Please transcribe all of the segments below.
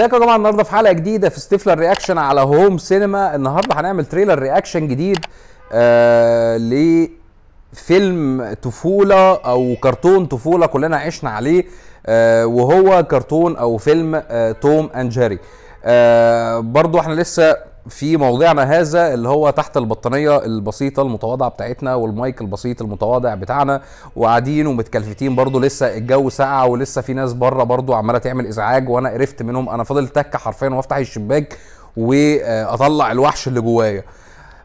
ازيكم يا جماعه النهارده في حلقه جديده في ستيفلر رياكشن على هوم سينما النهارده هنعمل تريلر رياكشن جديد آه لفيلم طفوله او كرتون طفوله كلنا عشنا عليه آه وهو كرتون او فيلم آه توم اند جيري آه برضو احنا لسه في موضعنا هذا اللي هو تحت البطانيه البسيطه المتواضعه بتاعتنا والمايك البسيط المتواضع بتاعنا وقاعدين ومتكلفتين برضو لسه الجو ساقع ولسه في ناس بره برضو عماله تعمل ازعاج وانا قرفت منهم انا فاضل تكه حرفيا وافتح الشباك واطلع الوحش اللي جوايا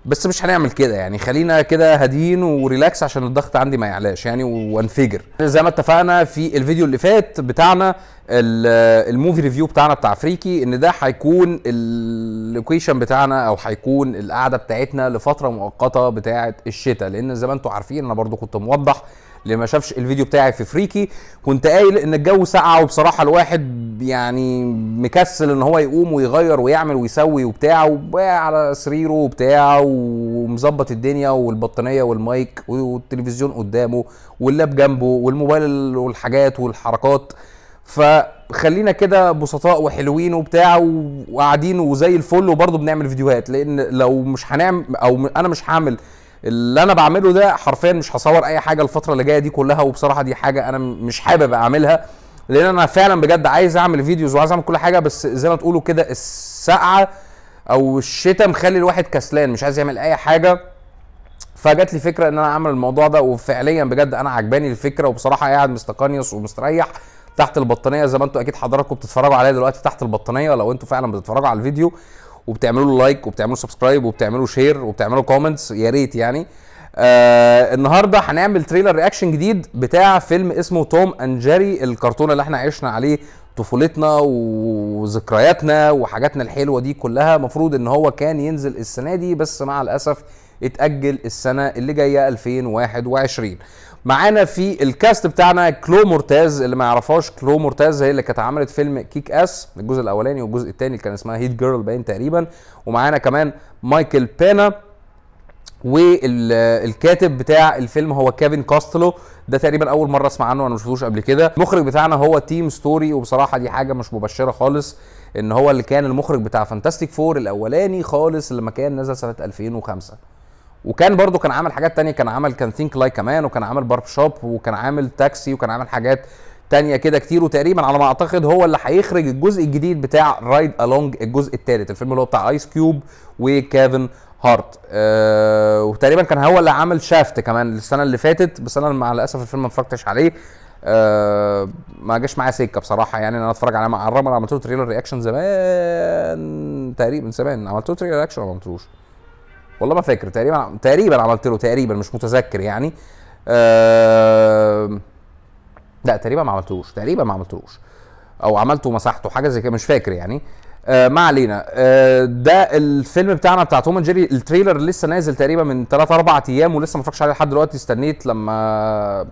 بس مش هنعمل كده يعني خلينا كده هاديين وريلاكس عشان الضغط عندي ما يعلاش يعني وانفجر زي ما اتفقنا في الفيديو اللي فات بتاعنا الموفي ريفيو بتاعنا بتاع فريكي ان ده هيكون اللوكيشن بتاعنا او هيكون القعده بتاعتنا لفتره مؤقته بتاعه الشتاء لان زي ما انتم عارفين انا برضو كنت موضح اللي ما شافش الفيديو بتاعي في فريكي كنت قايل ان الجو ساقعه وبصراحه الواحد يعني مكسل ان هو يقوم ويغير ويعمل ويسوي وبتاع على سريره وبتاع ومظبط الدنيا والبطانيه والمايك والتلفزيون قدامه واللاب جنبه والموبايل والحاجات والحركات فخلينا كده بسطاء وحلوين وبتاع وقاعدين وزي الفل وبرضه بنعمل فيديوهات لان لو مش هنعمل او انا مش هعمل اللي انا بعمله ده حرفيا مش هصور اي حاجه الفتره اللي جايه دي كلها وبصراحه دي حاجه انا مش حابب اعملها لان انا فعلا بجد عايز اعمل فيديوز وعايز اعمل كل حاجه بس زي ما تقولوا كده السقعه او الشتاء مخلي الواحد كسلان مش عايز يعمل اي حاجه فجت لي فكره ان انا اعمل الموضوع ده وفعليا بجد انا عجباني الفكره وبصراحه قاعد مستقنيص ومستريح تحت البطانيه زي ما انتم اكيد حضراتكم بتتفرجوا عليا دلوقتي تحت البطانيه لو انتم فعلا بتتفرجوا على الفيديو وبتعملوا له لايك وبتعملوا سبسكرايب وبتعملوا شير وبتعملوا كومنتس يا ريت يعني آه النهارده هنعمل تريلر رياكشن جديد بتاع فيلم اسمه توم اند جيري الكرتون اللي احنا عشنا عليه طفولتنا وذكرياتنا وحاجاتنا الحلوه دي كلها المفروض ان هو كان ينزل السنه دي بس مع الاسف اتاجل السنه اللي جايه 2021 معانا في الكاست بتاعنا كلو مورتاز اللي ما يعرفهاش كلو مورتاز هي اللي كانت عملت فيلم كيك اس الجزء الاولاني والجزء الثاني اللي كان اسمها هيت جيرل باين تقريبا ومعانا كمان مايكل بينا والكاتب بتاع الفيلم هو كيفن كاستلو ده تقريبا اول مره اسمع عنه انا ما شفتوش قبل كده المخرج بتاعنا هو تيم ستوري وبصراحه دي حاجه مش مبشره خالص ان هو اللي كان المخرج بتاع فانتاستيك فور الاولاني خالص لما كان نزل سنه 2005 وكان برضو كان عامل حاجات تانية كان عمل كان ثينك لايك كمان وكان عامل بارب شوب وكان عامل تاكسي وكان عامل حاجات تانية كده كتير وتقريبا على ما اعتقد هو اللي هيخرج الجزء الجديد بتاع رايد الونج الجزء الثالث الفيلم اللي هو بتاع ايس كيوب وكيفن هارت أه وتقريبا كان هو اللي عامل شافت كمان السنه اللي فاتت بس انا مع الاسف الفيلم ما اتفرجتش عليه أه ما جاش معايا سكه بصراحه يعني انا اتفرج عليه مع الرمل عملت له تريلر رياكشن زمان تقريبا زمان عملت له تريلر رياكشن ولا ما عملتوش؟ والله ما فاكر تقريبا تقريبا عملت له تقريبا مش متذكر يعني آه لا تقريبا ما عملتوش تقريبا ما عملتوش او عملته ومسحته حاجه زي كده مش فاكر يعني آه ما علينا آه ده الفيلم بتاعنا بتاع توم جيري التريلر لسه نازل تقريبا من 3 4 ايام ولسه ما اتفرجش عليه لحد دلوقتي استنيت لما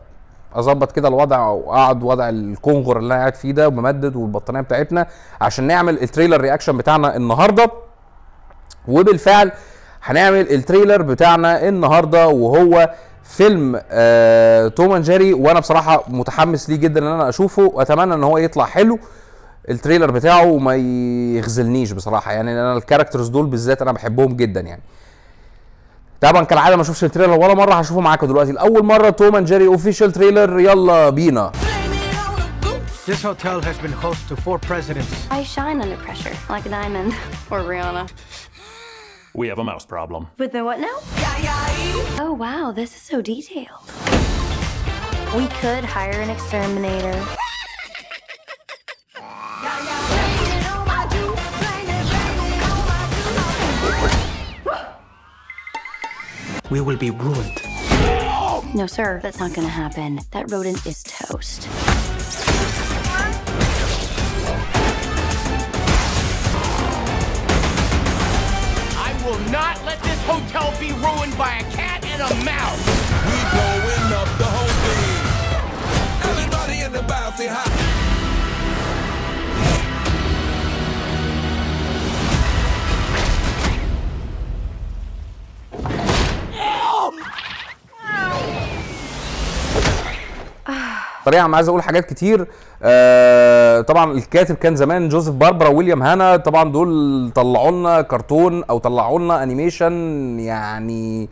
اظبط كده الوضع واقعد وضع الكونغر اللي انا قاعد فيه ده وممدد والبطانيه بتاعتنا عشان نعمل التريلر رياكشن بتاعنا النهارده وبالفعل هنعمل التريلر بتاعنا النهارده وهو فيلم آه توم اند جيري وانا بصراحه متحمس ليه جدا ان انا اشوفه واتمنى ان هو يطلع حلو التريلر بتاعه وما يخذلنيش بصراحه يعني انا الكاركترز دول بالذات انا بحبهم جدا يعني طبعا كالعاده ما اشوفش التريلر ولا مره هشوفه معاكم دلوقتي لاول مره توم اند جيري اوفيشال تريلر يلا بينا This hotel has been host to four presidents. I shine under pressure, like a diamond or Rihanna. We have a mouse problem. With the what now? Oh, wow, this is so detailed. We could hire an exterminator. we will be ruined. No, sir, that's not gonna happen. That rodent is toast. not let this hotel be ruined by a cat and a mouse. We blowing up the whole thing. Everybody in the bouncy house. الطريقه انا عايز اقول حاجات كتير آه طبعا الكاتب كان زمان جوزيف باربرا ويليام هانا طبعا دول طلعوا لنا كرتون او طلعوا لنا انيميشن يعني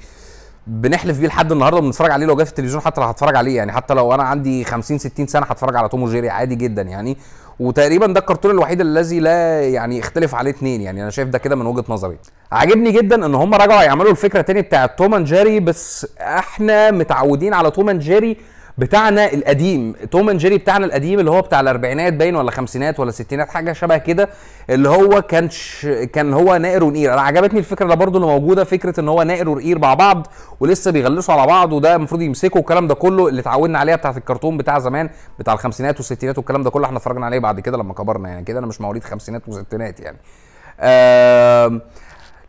بنحلف بيه لحد النهارده بنتفرج عليه لو جه في التلفزيون حتى لو هتفرج عليه يعني حتى لو انا عندي 50 60 سنه هتفرج على توم وجيري عادي جدا يعني وتقريبا ده الكرتون الوحيد الذي لا يعني يختلف عليه اثنين يعني انا شايف ده كده من وجهه نظري عاجبني جدا ان هم رجعوا يعملوا الفكره تاني بتاعه توم اند جيري بس احنا متعودين على توم اند جيري بتاعنا القديم توم اند جيري بتاعنا القديم اللي هو بتاع الاربعينات باين ولا خمسينات ولا ستينات حاجه شبه كده اللي هو كان ش... كان هو نائر ونقير انا عجبتني الفكره ده برضه اللي موجوده فكره ان هو نائر ونقير مع بعض ولسه بيغلسوا على بعض وده المفروض يمسكوا الكلام ده كله اللي اتعودنا عليها بتاعه الكرتون بتاع زمان بتاع الخمسينات والستينات والكلام ده كله احنا اتفرجنا عليه بعد كده لما كبرنا يعني كده انا مش مواليد خمسينات وستينات يعني آه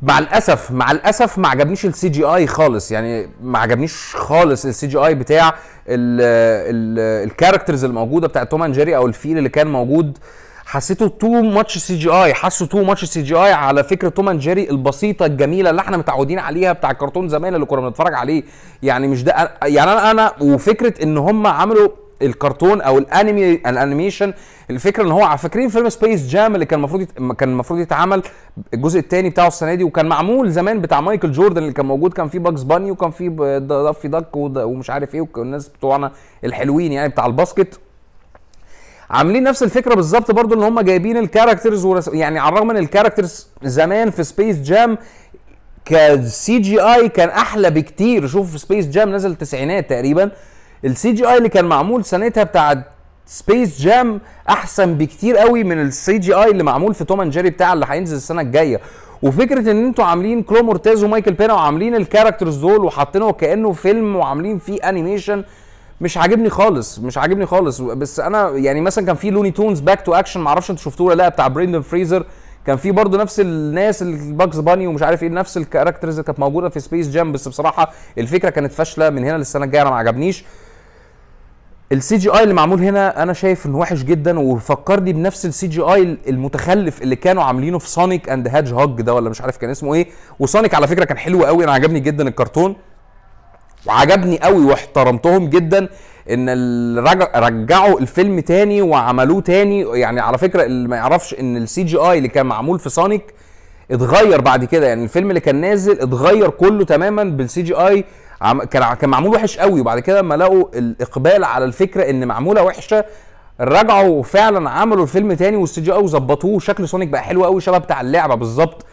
مع الاسف مع الاسف ما عجبنيش السي جي اي خالص يعني ما عجبنيش خالص السي جي اي بتاع الكاركترز الموجوده بتاعت توم اند جيري او الفيل اللي كان موجود حسيته تو ماتش سي جي اي حسوا تو ماتش سي جي اي على فكره توم اند جيري البسيطه الجميله اللي احنا متعودين عليها بتاع الكرتون زمان اللي كنا بنتفرج عليه يعني مش ده يعني انا انا وفكره ان هم عملوا الكرتون او الانمي الانيميشن الفكره ان هو فاكرين فيلم سبيس جام اللي كان المفروض يت... كان المفروض يتعمل الجزء الثاني بتاعه السنه دي وكان معمول زمان بتاع مايكل جوردن اللي كان موجود كان فيه باكس باني وكان فيه دافي دك ومش عارف ايه والناس بتوعنا الحلوين يعني بتاع الباسكت عاملين نفس الفكره بالظبط برضو ان هم جايبين الكاركترز ورس... يعني على الرغم ان الكاركترز زمان في سبيس جام كسي جي اي كان احلى بكتير شوف سبيس جام نزل التسعينات تقريبا السي جي اي اللي كان معمول سنتها بتاع سبيس جام احسن بكتير قوي من السي جي اي اللي معمول في توم اند جيري بتاع اللي هينزل السنه الجايه وفكره ان انتوا عاملين كلو مورتيز ومايكل بينا وعاملين الكاركترز دول وحاطينه كانه فيلم وعاملين فيه انيميشن مش عاجبني خالص مش عاجبني خالص بس انا يعني مثلا كان في لوني تونز باك تو اكشن معرفش انتوا شفتوه ولا لا بتاع بريندن فريزر كان في برضه نفس الناس الباكس باني ومش عارف ايه نفس الكاركترز اللي كانت موجوده في سبيس جام بس بصراحه الفكره كانت فاشله من هنا للسنه الجايه انا ما عجبنيش السي جي اي اللي معمول هنا انا شايف انه وحش جدا وفكرني بنفس السي جي اي المتخلف اللي كانوا عاملينه في سونيك اند هاج هاج ده ولا مش عارف كان اسمه ايه وسونيك على فكره كان حلو قوي انا عجبني جدا الكرتون وعجبني قوي واحترمتهم جدا ان رجعوا الفيلم تاني وعملوه تاني يعني على فكره اللي ما يعرفش ان السي جي اي اللي كان معمول في سونيك اتغير بعد كده يعني الفيلم اللي كان نازل اتغير كله تماما بالسي جي اي عم... كان كان معمول وحش قوي وبعد كده لما لقوا الاقبال على الفكره ان معموله وحشه رجعوا فعلا عملوا الفيلم تاني واستديو قوي وظبطوه وشكل سونيك بقى حلو قوي شبه بتاع اللعبه بالظبط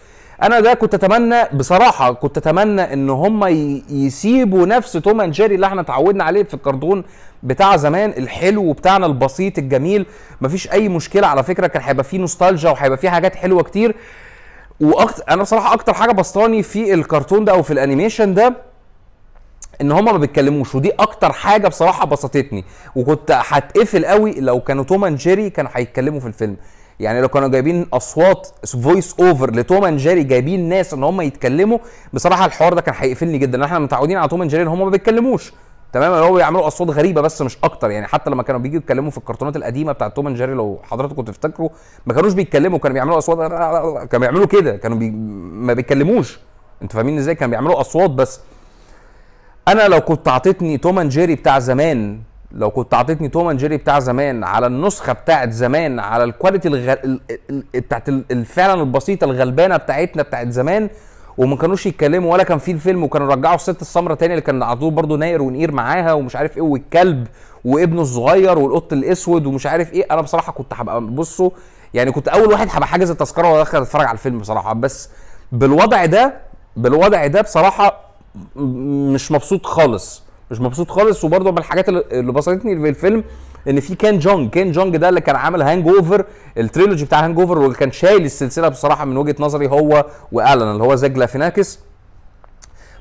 انا ده كنت اتمنى بصراحه كنت اتمنى ان هم يسيبوا نفس توم اند جيري اللي احنا اتعودنا عليه في الكرتون بتاع زمان الحلو بتاعنا البسيط الجميل مفيش اي مشكله على فكره كان هيبقى فيه نوستالجيا وهيبقى فيه حاجات حلوه كتير واكتر انا بصراحه اكتر حاجه بسطاني في الكرتون ده او في الانيميشن ده ان هما ما بيتكلموش ودي اكتر حاجه بصراحه بسطتني وكنت هتقفل قوي لو كانوا توم اند جيري كانوا هيتكلموا في الفيلم يعني لو كانوا جايبين اصوات فويس اوفر لتوم اند جيري جايبين ناس ان هم يتكلموا بصراحه الحوار ده كان هيقفلني جدا احنا متعودين على توم اند جيري ان هم ما بيتكلموش تمام اللي هو بيعملوا اصوات غريبه بس مش اكتر يعني حتى لما كانوا بيجوا يتكلموا في الكرتونات القديمه بتاعت توم اند جيري لو حضراتكم تفتكروا ما كانوش بيتكلموا كانوا بيعملوا اصوات كانوا بيعملوا كده كانوا بي... ما بيتكلموش انتوا فاهمين ازاي كانوا بيعملوا اصوات بس انا لو كنت اعطيتني اند جيري بتاع زمان لو كنت اعطيتني اند جيري بتاع زمان على النسخه بتاعت زمان على الكواليتي الغ... بتاعت فعلا البسيطه الغلبانه بتاعتنا بتاعت زمان وما كانوش يتكلموا ولا كان في الفيلم وكانوا رجعوا الست السمرة تاني اللي كان على طول برضه ناير ونقير معاها ومش عارف ايه والكلب وابنه الصغير والقط الاسود ومش عارف ايه انا بصراحه كنت هبقى بصوا يعني كنت اول واحد هبقى حاجز التذكره وادخل اتفرج على الفيلم بصراحه بس بالوضع ده بالوضع ده بصراحه مش مبسوط خالص مش مبسوط خالص وبرضه من الحاجات اللي بسطتني في الفيلم ان في كان جونج كان جونج ده اللي كان عامل هانج اوفر التريلوجي بتاع هانج اوفر واللي كان شايل السلسله بصراحه من وجهه نظري هو والان اللي هو زاج لافيناكس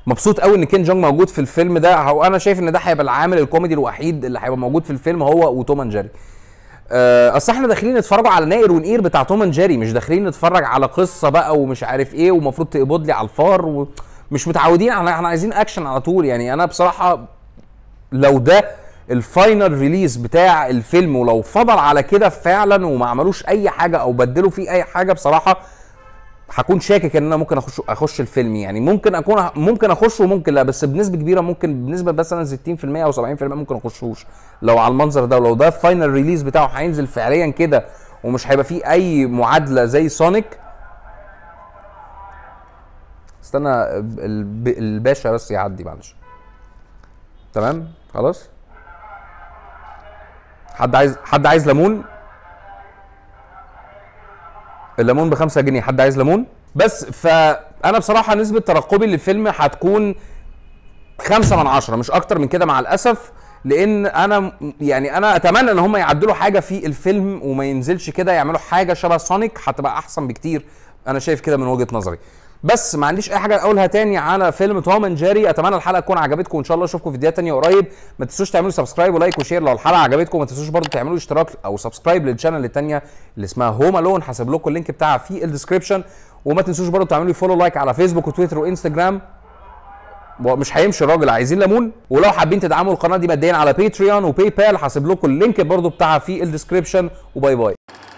مبسوط قوي ان كين جونج موجود في الفيلم ده وانا شايف ان ده هيبقى العامل الكوميدي الوحيد اللي هيبقى موجود في الفيلم هو وتوم اند جيري آه، اصل احنا داخلين نتفرج على نائر ونقير بتاع توم اند جيري مش داخلين نتفرج على قصه بقى ومش عارف ايه ومفروض تقبض لي على الفار و... مش متعودين على احنا عايزين اكشن على طول يعني انا بصراحه لو ده الفاينل ريليز بتاع الفيلم ولو فضل على كده فعلا وما عملوش اي حاجه او بدلوا فيه اي حاجه بصراحه هكون شاكك ان انا ممكن اخش اخش الفيلم يعني ممكن اكون ممكن اخش وممكن لا بس بنسبه كبيره ممكن بنسبه مثلا 60% او 70% ممكن اخشوش لو على المنظر ده ولو ده الفاينل ريليز بتاعه هينزل فعليا كده ومش هيبقى فيه اي معادله زي سونيك استنى الباشا بس يعدي معلش تمام خلاص حد عايز حد عايز ليمون الليمون بخمسة جنيه حد عايز ليمون بس فانا بصراحه نسبه ترقبي للفيلم هتكون خمسة من عشرة مش اكتر من كده مع الاسف لان انا يعني انا اتمنى ان هم يعدلوا حاجه في الفيلم وما ينزلش كده يعملوا حاجه شبه سونيك هتبقى احسن بكتير انا شايف كده من وجهه نظري بس ما عنديش اي حاجه اقولها تاني على فيلم توم اند جيري اتمنى الحلقه تكون عجبتكم ان شاء الله اشوفكم فيديوهات تانيه قريب ما تنسوش تعملوا سبسكرايب ولايك وشير لو الحلقه عجبتكم ما تنسوش برضو تعملوا اشتراك او سبسكرايب للشانل التانيه اللي اسمها هوم الون هسيب لكم اللينك بتاعها في الديسكربشن وما تنسوش برضو تعملوا فولو لايك على فيسبوك وتويتر وانستجرام مش هيمشي الراجل عايزين ليمون ولو حابين تدعموا القناه دي ماديا على باتريون وباي بال هسيب لكم اللينك برضو بتاعها في الديسكربشن وباي باي